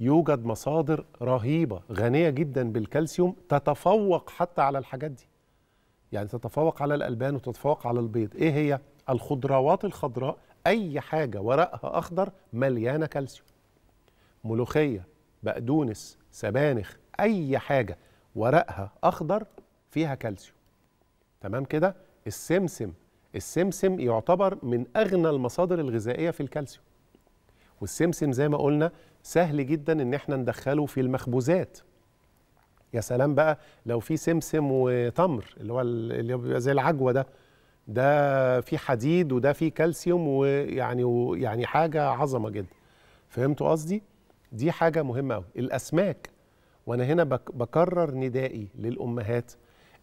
يوجد مصادر رهيبه غنيه جدا بالكالسيوم تتفوق حتى على الحاجات دي يعني تتفوق على الالبان وتتفوق على البيض ايه هي الخضروات الخضراء اي حاجه ورقها اخضر مليانه كالسيوم ملوخيه بقدونس سبانخ اي حاجه ورقها اخضر فيها كالسيوم تمام كده السمسم السمسم يعتبر من اغنى المصادر الغذائيه في الكالسيوم والسمسم زي ما قلنا سهل جدا ان احنا ندخله في المخبوزات يا سلام بقى لو في سمسم وتمر اللي هو اللي بيبقى زي العجوه ده ده في حديد وده في كالسيوم ويعني ويعني حاجه عظمه جدا فهمتوا قصدي دي حاجه مهمه قوي الاسماك وانا هنا بكرر ندائي للامهات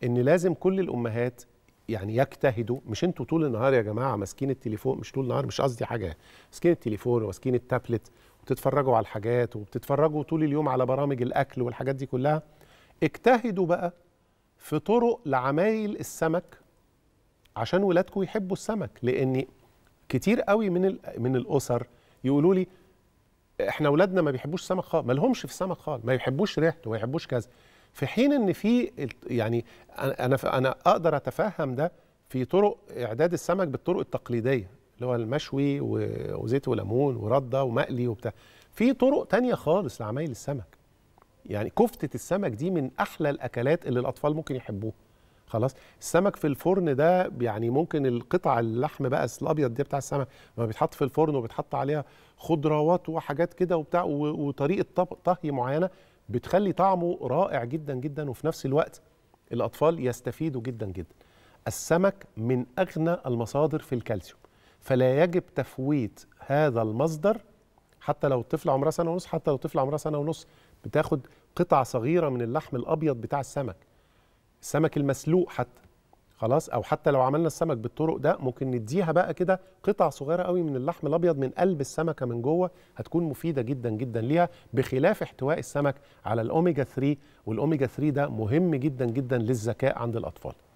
ان لازم كل الامهات يعني يجتهدوا مش انتوا طول النهار يا جماعه ماسكين التليفون مش طول النهار مش قصدي حاجه ماسكين التليفون وماسكين التابلت وبتتفرجوا على الحاجات وبتتفرجوا طول اليوم على برامج الاكل والحاجات دي كلها اجتهدوا بقى في طرق لعمايل السمك عشان ولادكم يحبوا السمك لان كتير قوي من من الاسر يقولوا لي احنا ولادنا ما بيحبوش سمك خالص ما لهمش في السمك خالص ما يحبوش ريحته ما يحبوش كذا في حين ان في يعني انا انا اقدر اتفهم ده في طرق اعداد السمك بالطرق التقليديه اللي هو المشوي وزيت وليمون ورده ومقلي وبتاع في طرق تانية خالص لعمايل السمك يعني كفتة السمك دي من أحلى الأكلات اللي الأطفال ممكن يحبوها خلاص السمك في الفرن ده يعني ممكن القطع اللحم بقى الابيض دي بتاع السمك لما بيتحط في الفرن وبيتحط عليها خضروات وحاجات كده وبتاع وطريقه طهي معينه بتخلي طعمه رائع جدا جدا وفي نفس الوقت الأطفال يستفيدوا جدا جدا السمك من أغنى المصادر في الكالسيوم فلا يجب تفويت هذا المصدر حتى لو الطفل عمره سنة ونص حتى لو الطفل عمره سنة ونص بتاخد قطع صغيرة من اللحم الأبيض بتاع السمك السمك المسلوق حتى خلاص او حتى لو عملنا السمك بالطرق ده ممكن نديها بقى كده قطع صغيره قوي من اللحم الابيض من قلب السمكه من جوه هتكون مفيده جدا جدا ليها بخلاف احتواء السمك على الاوميجا 3 والاوميجا 3 ده مهم جدا جدا للذكاء عند الاطفال